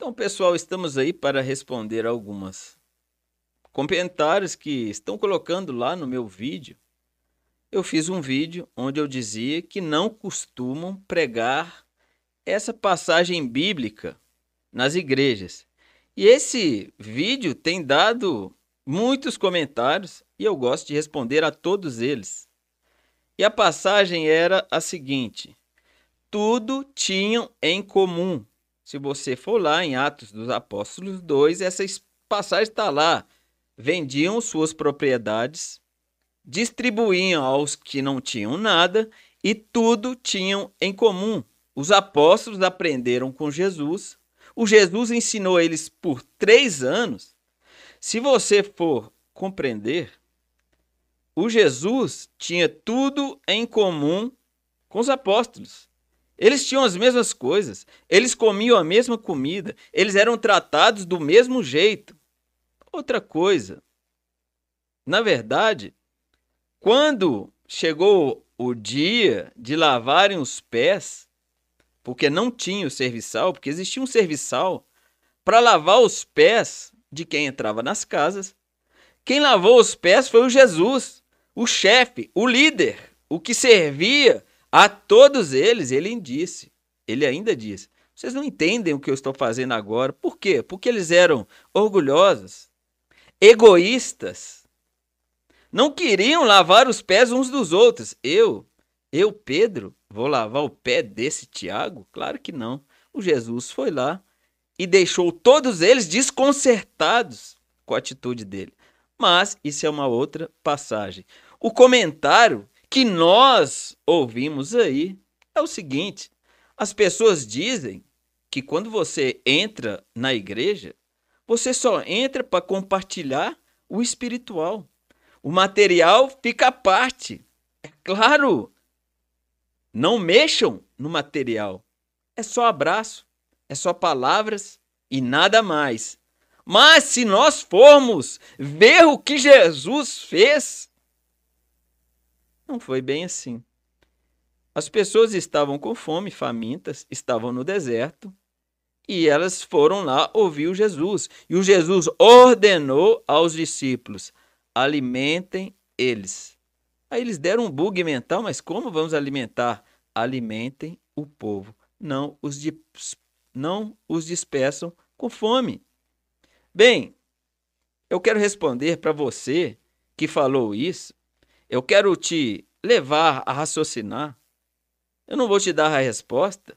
Então, pessoal, estamos aí para responder algumas comentários que estão colocando lá no meu vídeo. Eu fiz um vídeo onde eu dizia que não costumam pregar essa passagem bíblica nas igrejas. E esse vídeo tem dado muitos comentários e eu gosto de responder a todos eles. E a passagem era a seguinte: tudo tinham em comum se você for lá em Atos dos Apóstolos 2, essa passagem está lá. Vendiam suas propriedades, distribuíam aos que não tinham nada e tudo tinham em comum. Os apóstolos aprenderam com Jesus, o Jesus ensinou eles por três anos. Se você for compreender, o Jesus tinha tudo em comum com os apóstolos. Eles tinham as mesmas coisas, eles comiam a mesma comida, eles eram tratados do mesmo jeito. Outra coisa. Na verdade, quando chegou o dia de lavarem os pés, porque não tinha o serviçal, porque existia um serviçal para lavar os pés de quem entrava nas casas. Quem lavou os pés foi o Jesus, o chefe, o líder, o que servia a todos eles ele disse, ele ainda disse: Vocês não entendem o que eu estou fazendo agora. Por quê? Porque eles eram orgulhosos, egoístas, não queriam lavar os pés uns dos outros. Eu, eu, Pedro, vou lavar o pé desse Tiago? Claro que não. O Jesus foi lá e deixou todos eles desconcertados com a atitude dele. Mas isso é uma outra passagem. O comentário que nós ouvimos aí é o seguinte: as pessoas dizem que quando você entra na igreja, você só entra para compartilhar o espiritual. O material fica à parte. É claro, não mexam no material. É só abraço, é só palavras e nada mais. Mas se nós formos ver o que Jesus fez foi bem assim. As pessoas estavam com fome, famintas, estavam no deserto, e elas foram lá ouvir o Jesus. E o Jesus ordenou aos discípulos: alimentem eles. Aí eles deram um bug mental, mas como vamos alimentar? Alimentem o povo, não os, não os despeçam com fome. Bem, eu quero responder para você que falou isso. Eu quero te levar a raciocinar. Eu não vou te dar a resposta.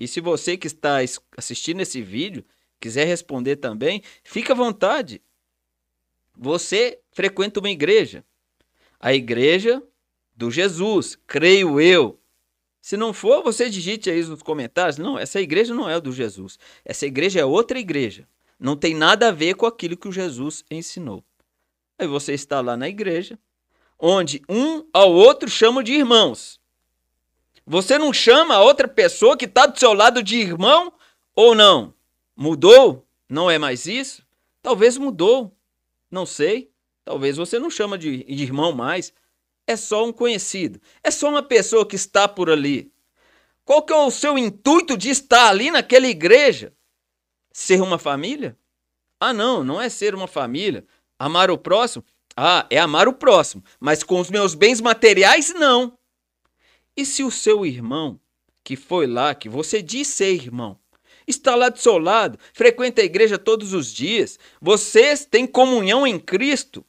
E se você que está assistindo esse vídeo quiser responder também, fique à vontade. Você frequenta uma igreja. A igreja do Jesus, creio eu. Se não for, você digite aí nos comentários. Não, essa igreja não é do Jesus. Essa igreja é outra igreja. Não tem nada a ver com aquilo que o Jesus ensinou. Aí você está lá na igreja, onde um ao outro chamam de irmãos. Você não chama a outra pessoa que está do seu lado de irmão ou não? Mudou? Não é mais isso? Talvez mudou. Não sei. Talvez você não chama de, de irmão mais. É só um conhecido. É só uma pessoa que está por ali. Qual que é o seu intuito de estar ali naquela igreja? Ser uma família? Ah, não, não é ser uma família. Amar o próximo? Ah, é amar o próximo, mas com os meus bens materiais, não. E se o seu irmão, que foi lá, que você diz ser irmão, está lá do seu lado, frequenta a igreja todos os dias, vocês têm comunhão em Cristo,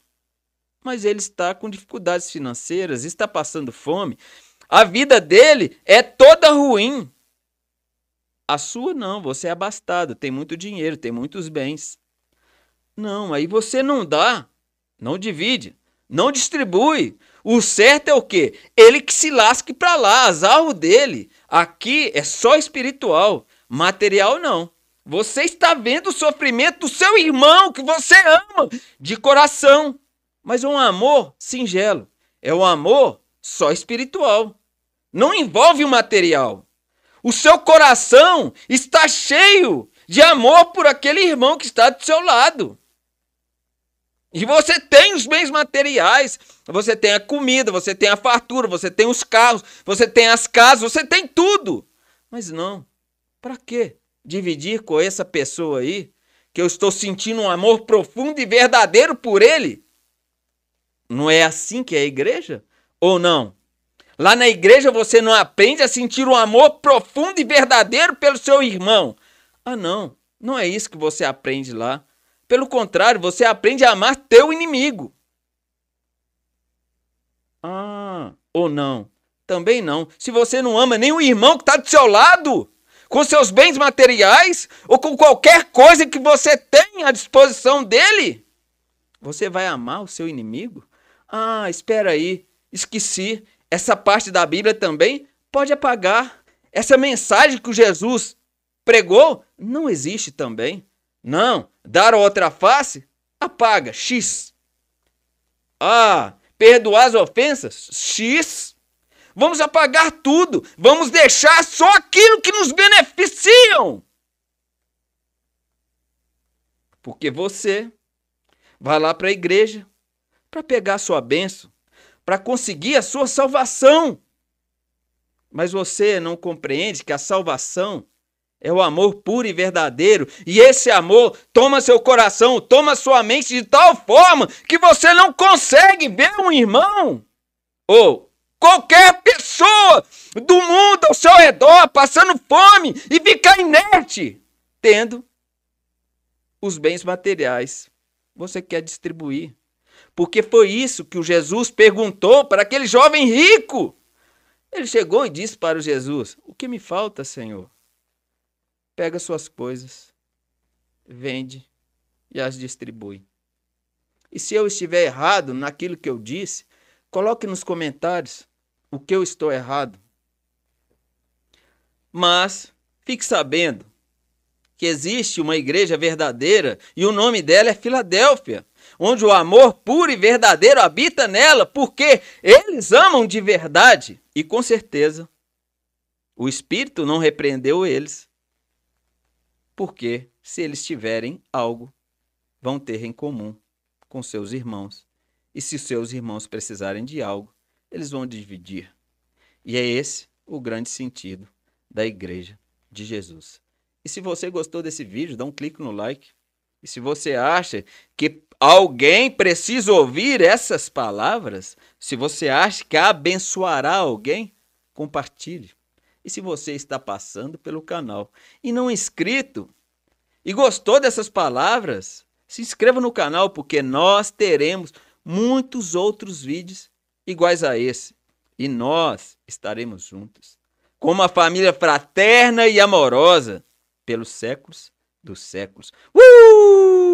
mas ele está com dificuldades financeiras, está passando fome, a vida dele é toda ruim. A sua não, você é abastado, tem muito dinheiro, tem muitos bens. Não, aí você não dá não divide, não distribui. O certo é o quê? Ele que se lasque para lá, azarro dele. Aqui é só espiritual, material não. Você está vendo o sofrimento do seu irmão que você ama de coração, mas um amor singelo. É um amor só espiritual. Não envolve o material. O seu coração está cheio de amor por aquele irmão que está do seu lado. E você tem os bens materiais, você tem a comida, você tem a fartura, você tem os carros, você tem as casas, você tem tudo. Mas não. Para que Dividir com essa pessoa aí que eu estou sentindo um amor profundo e verdadeiro por ele? Não é assim que é a igreja? Ou não? Lá na igreja você não aprende a sentir um amor profundo e verdadeiro pelo seu irmão. Ah, não. Não é isso que você aprende lá. Pelo contrário, você aprende a amar teu inimigo. Ah, ou não? Também não. Se você não ama nem o irmão que está do seu lado, com seus bens materiais ou com qualquer coisa que você tem à disposição dele, você vai amar o seu inimigo? Ah, espera aí, esqueci. Essa parte da Bíblia também pode apagar. Essa mensagem que Jesus pregou não existe também. Não, dar a outra face, apaga, X. Ah, perdoar as ofensas, X. Vamos apagar tudo, vamos deixar só aquilo que nos beneficiam. Porque você vai lá para a igreja para pegar a sua bênção, para conseguir a sua salvação. Mas você não compreende que a salvação é o amor puro e verdadeiro. E esse amor toma seu coração, toma sua mente de tal forma que você não consegue ver um irmão ou qualquer pessoa do mundo ao seu redor passando fome e ficar inerte, tendo os bens materiais. Você quer distribuir. Porque foi isso que o Jesus perguntou para aquele jovem rico. Ele chegou e disse para o Jesus: O que me falta, Senhor? pega suas coisas, vende e as distribui. E se eu estiver errado naquilo que eu disse, coloque nos comentários o que eu estou errado. Mas fique sabendo que existe uma igreja verdadeira e o nome dela é Filadélfia, onde o amor puro e verdadeiro habita nela, porque eles amam de verdade. E com certeza, o Espírito não repreendeu eles, porque se eles tiverem algo, vão ter em comum com seus irmãos. E se seus irmãos precisarem de algo, eles vão dividir. E é esse o grande sentido da Igreja de Jesus. E se você gostou desse vídeo, dá um clique no like. E se você acha que alguém precisa ouvir essas palavras, se você acha que abençoará alguém, compartilhe e se você está passando pelo canal e não é inscrito e gostou dessas palavras, se inscreva no canal porque nós teremos muitos outros vídeos iguais a esse e nós estaremos juntos como uma família fraterna e amorosa pelos séculos dos séculos. Uh!